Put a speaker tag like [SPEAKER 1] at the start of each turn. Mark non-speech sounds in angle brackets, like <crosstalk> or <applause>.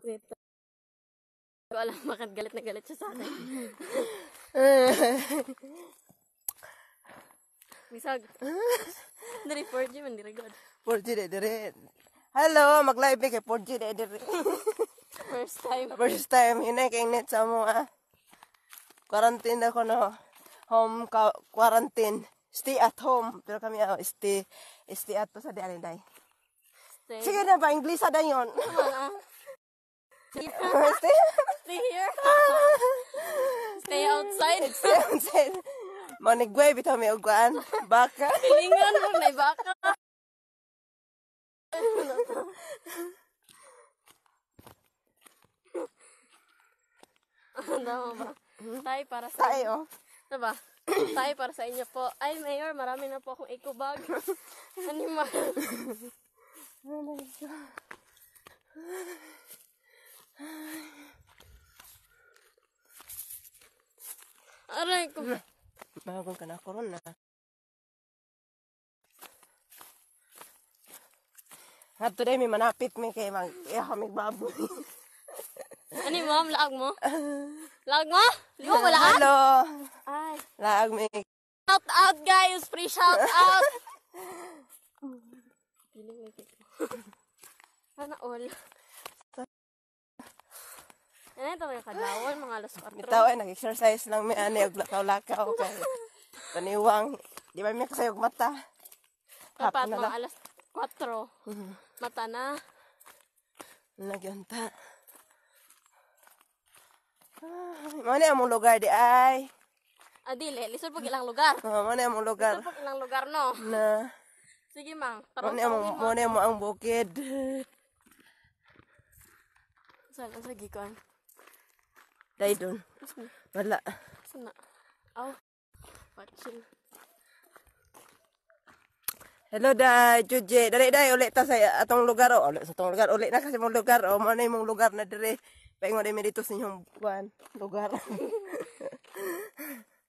[SPEAKER 1] crypto. Hindi ko alam bakit galit na galit siya sa akin. <laughs> Misag. Dari 4G man, dire god.
[SPEAKER 2] 4G dire dire. Hello, mag-live ni kay 4G dire dire.
[SPEAKER 1] First time. First time,
[SPEAKER 2] hinay kay net sa mo ah. Quarantine ako no. Home quarantine. Stay at home. Pero kami ako, oh, stay, stay at to sa di alinday. Sige na ba, English sa dayon. <laughs> Stay, here. stay here. <laughs> stay outside. Stay outside. Manigway bitaw mi uguan. Baka. <laughs>
[SPEAKER 1] Pilingan mo na baka. Ano ba? Tay para sa Tay oh. Ano ba? Tay para sa inyo po. Ay, Mayor, marami na po akong eco bag. Animal. Oh my God.
[SPEAKER 2] Aray ko. Mahagong ka na ako ron na. At today, may manapit mi kay mag... Eh, kami baboy. <laughs> ani, mo? Laag mo?
[SPEAKER 1] <laughs> Laag mo? Di mo wala? Hello. Ay. Laag mi. Shout out guys! Free shout out! Giling na kito. Sana all. Ano ito mga kadawal, mga alas 4. Bitaw ay,
[SPEAKER 2] nag-exercise lang may ani, og lakaw-lakaw kay taniwang. Di ba may kasayog mata? Dapat mga lang. alas 4. Mm-hmm. Mata na. Nagyanta. Ah, Mani among lugar di ay.
[SPEAKER 1] Adile, ah, lisod pag ilang lugar. Oh, Mani among lugar. Lisod pag ilang lugar no. Na. Sige mang, tarong Mani among mani among ang bukid. Saan ang sagikon?
[SPEAKER 2] Dah hidung. Balak.
[SPEAKER 1] Senak. Oh. Pacil.
[SPEAKER 2] Hello dah cuci. Dari dai oleh tas saya atau ah, oh, lugar oleh lah, satu lugar oleh nak saya mau oh mana yang lugar nak dari pengen ada meritus senyum buan lugar. <laughs>